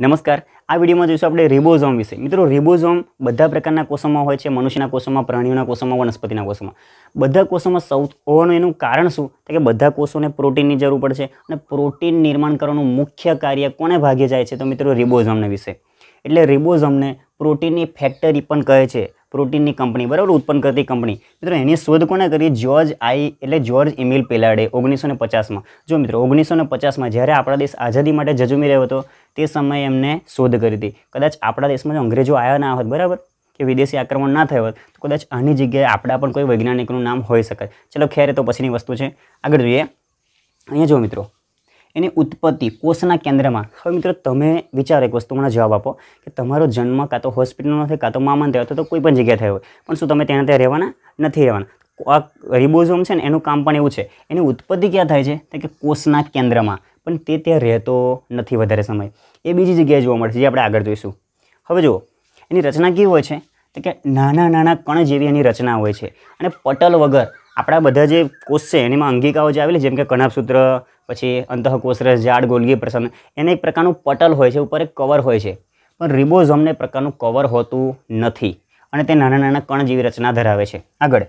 નમસ્કાર આ વિડીયોમાં જોઈશું આપણે રિબોઝોમ વિશે મિત્રો રિબોઝોમ બધા પ્રકારના કોષોમાં હોય છે મનુષ્યના કોષોમાં પ્રાણીઓના કોષોમાં વનસ્પતિના કોષોમાં બધા કોષોમાં સૌ હોવાનું એનું કારણ શું કે બધા કોષોને પ્રોટીનની જરૂર પડશે અને પ્રોટીન નિર્માણ કરવાનું મુખ્ય કાર્ય કોને ભાગે જાય છે તો મિત્રો રિબોઝોમને વિશે એટલે રિબોઝોમને પ્રોટીનની ફેક્ટરી પણ કહે છે પ્રોટીનની કંપની બરાબર ઉત્પન્ન કરતી કંપની મિત્રો એની શોધ કોને કરી જ્યોર્જ આઈ એટલે જ્યોર્જ ઇમિલ પેલાડે ઓગણીસો ને પચાસમાં જો મિત્રો ઓગણીસો ને પચાસમાં જ્યારે આપણા દેશ આઝાદી માટે જજુમી રહ્યો હતો તે સમયે એમને શોધ કરી હતી કદાચ આપણા દેશમાં જો અંગ્રેજો આવ્યા ના હોત બરાબર કે વિદેશી આક્રમણ ના થયું હોત તો કદાચ આની જગ્યાએ આપણા પણ કોઈ વૈજ્ઞાનિકનું નામ હોઈ શકે ચલો ખેર તો પછીની વસ્તુ છે આગળ જોઈએ અહીંયા જો મિત્રો એની ઉત્પત્તિ કોષના કેન્દ્રમાં હવે મિત્રો તમે વિચારો એક વસ્તુ મને જવાબ આપો કે તમારો જન્મ કાં તો હોસ્પિટલનો થયો કાં તો મામાન થયો તો કોઈ પણ જગ્યાએ થયો પણ શું તમે ત્યાં ત્યાં રહેવાના નથી રહેવાના આ રિબોઝોમ છે ને એનું કામ પણ એવું છે એની ઉત્પત્તિ ક્યાં થાય છે તો કે કોષના કેન્દ્રમાં પણ તે ત્યાં રહેતો નથી વધારે સમય એ બીજી જગ્યાએ જોવા મળશે જે આપણે આગળ જોઈશું હવે જુઓ એની રચના કેવી હોય છે તો કે નાના નાના કણ જેવી એની રચના હોય છે અને પટલ વગર આપણા બધા જે કોષ છે એનીમાં અંગિકાઓ જે આવેલી જેમ કે કણાભસૂત્ર પછી અંતઃકોષરસ ઝાડ ગોલગી પ્રસન્ન એને એક પ્રકારનું પટલ હોય છે ઉપર એક કવર હોય છે પણ રિબોઝોમને પ્રકારનું કવર હોતું નથી અને તે નાના નાના કણ જેવી રચના ધરાવે છે આગળ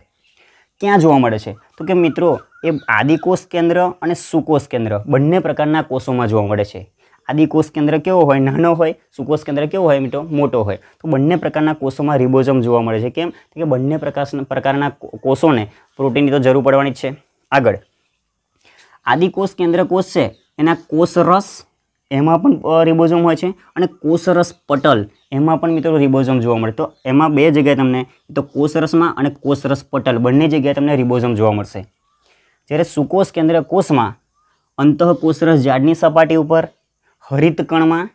ક્યાં જોવા મળે છે તો કે મિત્રો એ આદિકોષ કેન્દ્ર અને સુકોષ કેન્દ્ર બંને પ્રકારના કોષોમાં જોવા મળે છે આદિકોષ કેન્દ્ર કેવો હોય નાનો હોય સુકોષ કેન્દ્ર કેવો હોય મિત્રો મોટો હોય તો બંને પ્રકારના કોષોમાં રિબોઝમ જોવા મળે છે કેમ કે બંને પ્રકાશના પ્રકારના કોષોને પ્રોટીનની તો જરૂર પડવાની છે આગળ આદિકોષ કેન્દ્રકોષ છે એના કોષરસ એમાં પણ રિબોઝોમ હોય છે અને કોષરસ પટલ એમાં પણ મિત્રો રિબોઝોમ જોવા મળે તો એમાં બે જગ્યાએ તમને તો કોષરસમાં અને કોષરસ પટલ બંને જગ્યાએ તમને રિબોઝોમ જોવા મળશે જ્યારે સુકોષ કેન્દ્ર કોષમાં અંતઃકોષરસ જાડની સપાટી ઉપર હરિતકણમાં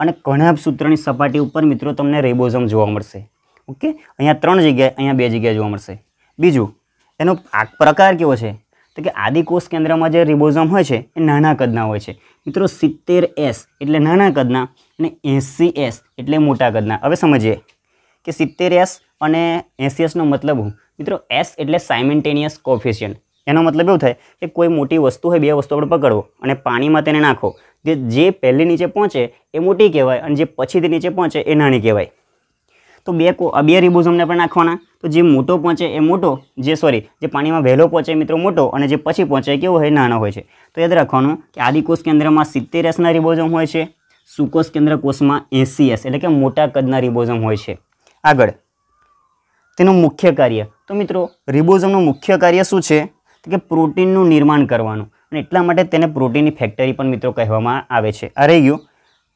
અને કણાભ સૂત્રની સપાટી ઉપર મિત્રો તમને રિબોઝોમ જોવા મળશે ઓકે અહીંયા ત્રણ જગ્યાએ અહીંયા બે જગ્યાએ જોવા મળશે બીજું તેનો પ્રકાર કેવો છે તો કે આદિકોષ કેન્દ્રમાં જે રિબોઝમ હોય છે એ નાના કદના હોય છે મિત્રો સિત્તેર એસ એટલે નાના કદના અને એંસી એસ એટલે મોટા કદના હવે સમજીએ કે સિત્તેર એસ અને એંસી એસનો મતલબ હું મિત્રો એસ એટલે સાયમેન્ટેનિયસ કોફિશિયન્ટ એનો મતલબ એવું થાય કે કોઈ મોટી વસ્તુ હોય બે વસ્તુ આપણે પકડો અને પાણીમાં તેને નાખો જે જે પહેલી નીચે પહોંચે એ મોટી કહેવાય અને જે પછીથી નીચે પહોંચે એ નાની કહેવાય તો બે બે રિબોઝમને પણ નાખવાના તો જે મોટો પહોંચે એ મોટો જે સોરી જે પાણીમાં વહેલો પહોંચે મિત્રો મોટો અને જે પછી પહોંચે કેવો હોય નાનો હોય છે તો યાદ રાખવાનું કે આદિકોષ કેન્દ્રમાં સિત્તેર રસના રિબોઝમ હોય છે સુકોષ કેન્દ્ર કોષમાં એસી એસ એટલે કે મોટા કદના રિબોઝમ હોય છે આગળ તેનું મુખ્ય કાર્ય તો મિત્રો રિબોઝમનું મુખ્ય કાર્ય શું છે કે પ્રોટીનનું નિર્માણ કરવાનું અને એટલા માટે તેને પ્રોટીનની ફેક્ટરી પણ મિત્રો કહેવામાં આવે છે આ રહી ગયું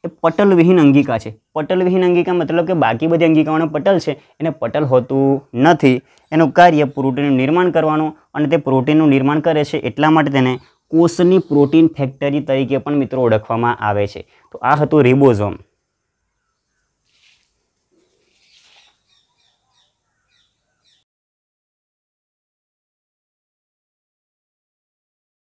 એ પટલવિહીન અંગિકા છે પટલવિહીન અંગિકા મતલબ કે બાકી બધી અંગિકાઓના પટલ છે એને પટલ હોતું નથી એનું કાર્ય પ્રોટીનનું નિર્માણ કરવાનું અને તે પ્રોટીનનું નિર્માણ કરે છે એટલા માટે તેને કોષની પ્રોટીન ફેક્ટરી તરીકે પણ મિત્રો ઓળખવામાં આવે છે તો આ હતું રિબોઝોમ